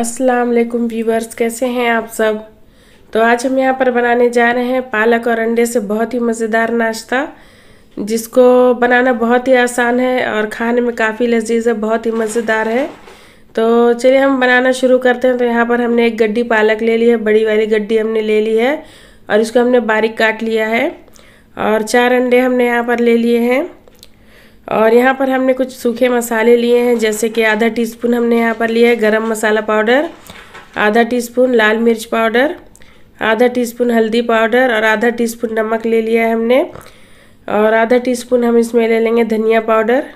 अस्सलाम वालेकुम व्यूवर्स कैसे हैं आप सब तो आज हम यहाँ पर बनाने जा रहे हैं पालक और अंडे से बहुत ही मज़ेदार नाश्ता जिसको बनाना बहुत ही आसान है और खाने में काफ़ी लजीज है बहुत ही मज़ेदार है तो चलिए हम बनाना शुरू करते हैं तो यहाँ पर हमने एक गड्डी पालक ले ली है बड़ी वाली गड्डी हमने ले ली है और इसको हमने बारीक काट लिया है और चार अंडे हमने यहाँ पर ले लिए हैं और यहाँ पर हमने कुछ सूखे मसाले लिए हैं जैसे कि आधा टीस्पून हमने यहाँ पर लिया है गरम मसाला पाउडर आधा टीस्पून लाल मिर्च पाउडर आधा टीस्पून हल्दी पाउडर और आधा टीस्पून नमक ले लिया है हमने और आधा टीस्पून हम इसमें ले लेंगे धनिया पाउडर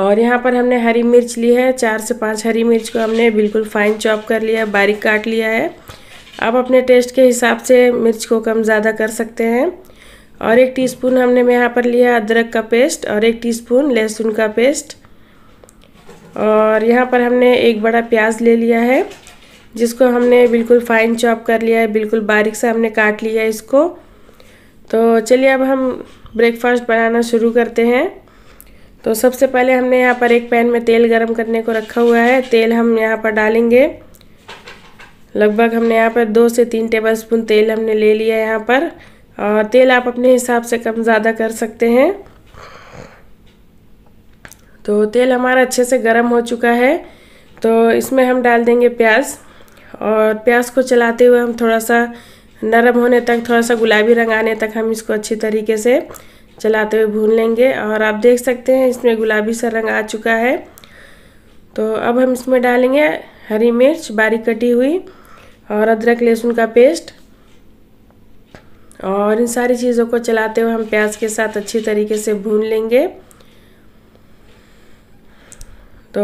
और यहाँ पर हमने हरी मिर्च ली है चार से पाँच हरी मिर्च को हमने बिल्कुल फाइन चॉप कर लिया है बारीक काट लिया है आप अपने टेस्ट के हिसाब से मिर्च को कम ज़्यादा कर सकते हैं और एक टीस्पून हमने यहाँ पर लिया अदरक का पेस्ट और एक टीस्पून लहसुन का पेस्ट और यहाँ पर हमने एक बड़ा प्याज ले लिया है जिसको हमने बिल्कुल फाइन चॉप कर लिया है बिल्कुल बारीक से हमने काट लिया है इसको तो चलिए अब हम ब्रेकफास्ट बनाना शुरू करते हैं तो सबसे पहले हमने यहाँ पर एक पैन में तेल गर्म करने को रखा हुआ है तेल हम यहाँ पर डालेंगे लगभग हमने यहाँ पर दो से तीन टेबलस्पून तेल हमने ले लिया है यहाँ पर और तेल आप अपने हिसाब से कम ज़्यादा कर सकते हैं तो तेल हमारा अच्छे से गर्म हो चुका है तो इसमें हम डाल देंगे प्याज और प्याज को चलाते हुए हम थोड़ा सा नरम होने तक थोड़ा सा गुलाबी रंग आने तक हम इसको अच्छी तरीके से चलाते हुए भून लेंगे और आप देख सकते हैं इसमें गुलाबी सा रंग आ चुका है तो अब हम इसमें डालेंगे हरी मिर्च बारीक कटी हुई और अदरक लहसुन का पेस्ट और इन सारी चीज़ों को चलाते हुए हम प्याज के साथ अच्छी तरीके से भून लेंगे तो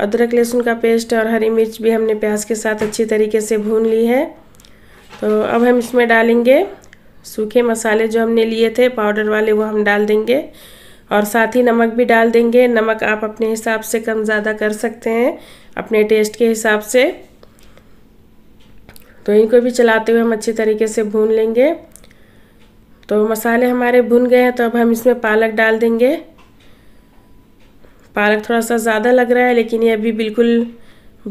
अदरक लहसुन का पेस्ट और हरी मिर्च भी हमने प्याज के साथ अच्छी तरीके से भून ली है तो अब हम इसमें डालेंगे सूखे मसाले जो हमने लिए थे पाउडर वाले वो हम डाल देंगे और साथ ही नमक भी डाल देंगे नमक आप अपने हिसाब से कम ज़्यादा कर सकते हैं अपने टेस्ट के हिसाब से तो इनको भी चलाते हुए हम अच्छी तरीके से भून लेंगे तो मसाले हमारे भुन गए हैं तो अब हम इसमें पालक डाल देंगे पालक थोड़ा सा ज़्यादा लग रहा है लेकिन ये अभी बिल्कुल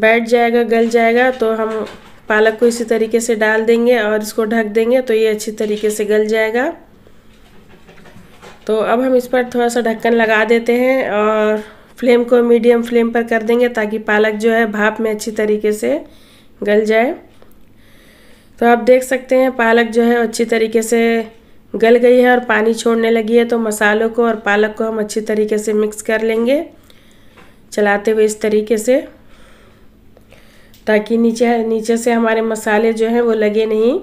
बैठ जाएगा गल जाएगा तो हम पालक को इसी तरीके से डाल देंगे और इसको ढक देंगे तो ये अच्छी तरीके से गल जाएगा तो अब हम इस पर थोड़ा सा ढक्कन लगा देते हैं और फ्लेम को मीडियम फ्लेम पर कर देंगे ताकि पालक जो है भाप में अच्छी तरीके से गल जाए तो आप देख सकते हैं पालक जो है अच्छी तरीके से गल गई है और पानी छोड़ने लगी है तो मसालों को और पालक को हम अच्छी तरीके से मिक्स कर लेंगे चलाते हुए इस तरीके से ताकि नीचे नीचे से हमारे मसाले जो हैं वो लगे नहीं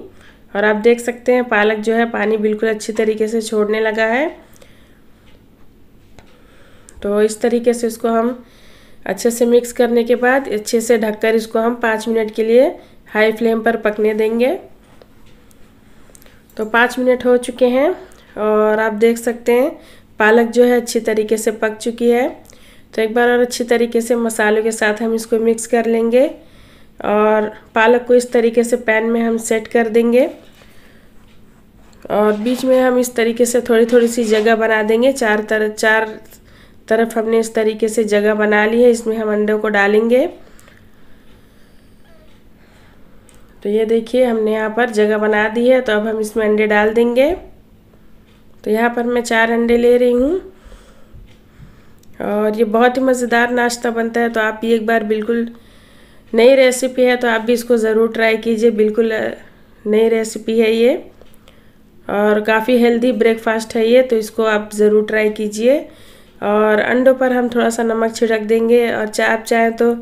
और आप देख सकते हैं पालक जो है पानी बिल्कुल अच्छी तरीके से छोड़ने लगा है तो इस तरीके से इसको हम अच्छे से मिक्स करने के बाद अच्छे से ढककर इसको हम पाँच मिनट के लिए हाई फ्लेम पर पकने देंगे तो पाँच मिनट हो चुके हैं और आप देख सकते हैं पालक जो है अच्छी तरीके से पक चुकी है तो एक बार और अच्छी तरीके से मसालों के साथ हम इसको मिक्स कर लेंगे और पालक को इस तरीके से पैन में हम सेट कर देंगे और बीच में हम इस तरीके से थोड़ी थोड़ी सी जगह बना देंगे चार तरफ चार तरफ हमने इस तरीके से जगह बना ली है इसमें हम अंडों को डालेंगे तो ये देखिए हमने यहाँ पर जगह बना दी है तो अब हम इसमें अंडे डाल देंगे तो यहाँ पर मैं चार अंडे ले रही हूँ और ये बहुत ही मज़ेदार नाश्ता बनता है तो आप भी एक बार बिल्कुल नई रेसिपी है तो आप भी इसको ज़रूर ट्राई कीजिए बिल्कुल नई रेसिपी है ये और काफ़ी हेल्दी ब्रेकफास्ट है ये तो इसको आप ज़रूर ट्राई कीजिए और अंडों पर हम थोड़ा सा नमक छिड़क देंगे और चाहे आप चाहें तो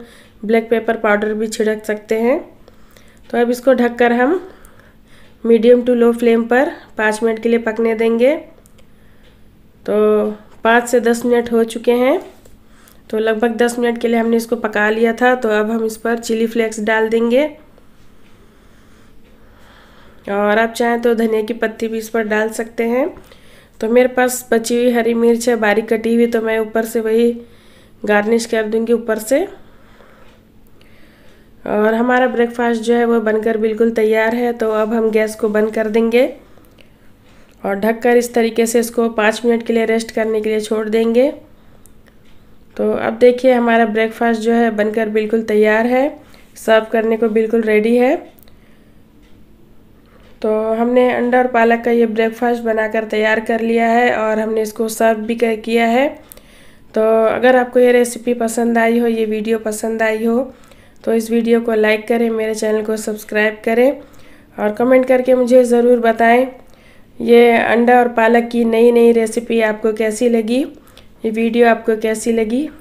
ब्लैक पेपर पाउडर भी छिड़क सकते हैं तो अब इसको ढककर हम मीडियम टू लो फ्लेम पर पाँच मिनट के लिए पकने देंगे तो पाँच से दस मिनट हो चुके हैं तो लगभग दस मिनट के लिए हमने इसको पका लिया था तो अब हम इस पर चिली फ्लेक्स डाल देंगे और आप चाहें तो धनिया की पत्ती भी इस पर डाल सकते हैं तो मेरे पास बची हुई हरी मिर्च है बारीक कटी हुई तो मैं ऊपर से वही गार्निश कर दूंगी ऊपर से और हमारा ब्रेकफास्ट जो है वो बनकर बिल्कुल तैयार है तो अब हम गैस को बंद कर देंगे और ढककर इस तरीके से इसको पाँच मिनट के लिए रेस्ट करने के लिए छोड़ देंगे तो अब देखिए हमारा ब्रेकफास्ट जो है बनकर बिल्कुल तैयार है सर्व करने को बिल्कुल रेडी है तो हमने अंडा और पालक का ये ब्रेकफास्ट बनाकर तैयार कर लिया है और हमने इसको सर्व भी किया है तो अगर आपको ये रेसिपी पसंद आई हो ये वीडियो पसंद आई हो तो इस वीडियो को लाइक करें मेरे चैनल को सब्सक्राइब करें और कमेंट करके मुझे ज़रूर बताएं ये अंडा और पालक की नई नई रेसिपी आपको कैसी लगी ये वीडियो आपको कैसी लगी